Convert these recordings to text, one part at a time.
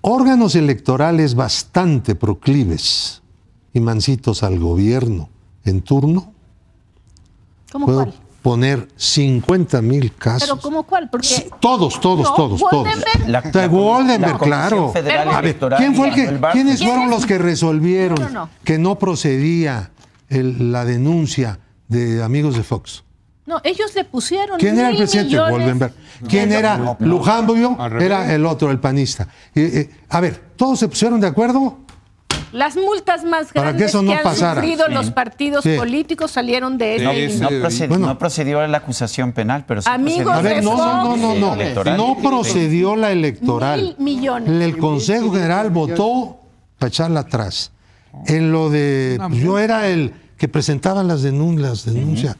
órganos electorales bastante proclives y mancitos al gobierno en turno. ¿Cómo Puedo poner 50 mil casos. ¿Pero cómo cuál? Todos, todos, todos, todos. La, claro. ¿quiénes fueron los que resolvieron que no procedía la denuncia de amigos de Fox? No, ellos le pusieron. ¿Quién era el presidente ¿Quién era Luján Lujambio? Era el otro, el panista. Eh, eh, a ver, ¿todos se pusieron de acuerdo? Las multas más grandes que, eso no han sufrido los partidos políticos salieron de él. no, procedió, no, la acusación penal, pero sí Amigos a no, no, no, no. procedió la electoral. Mil millones. El, Consejo General votó para echarla atrás. En lo de. Pues, yo era el que presentaba las, denuncias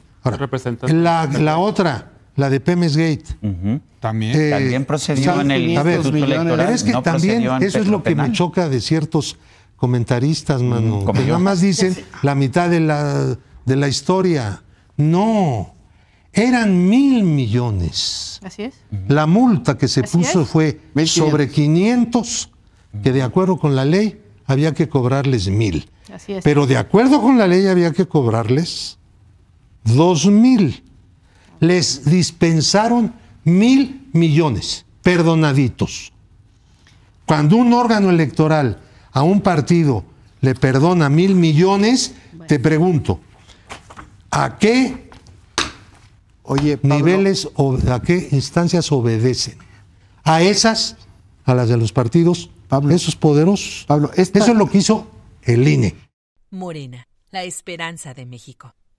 la, otra, la de Pemes Gate. También. Eh, también procedió en el a Es que también eso es lo que me choca de ciertos comentaristas, mano. Mm, que nada más dicen la mitad de la, de la historia. No. Eran mil millones. Así es. La multa que se puso fue sobre 500, que de acuerdo con la ley había que cobrarles mil. Pero de acuerdo con la ley había que cobrarles dos mil. Les dispensaron mil millones perdonaditos. Cuando un órgano electoral a un partido le perdona mil millones, te pregunto, ¿a qué Oye, Pablo, a qué instancias obedecen? ¿A esas? ¿A las de los partidos? esos poderosos. Pablo, eso es lo que hizo el INE. Morena, la esperanza de México.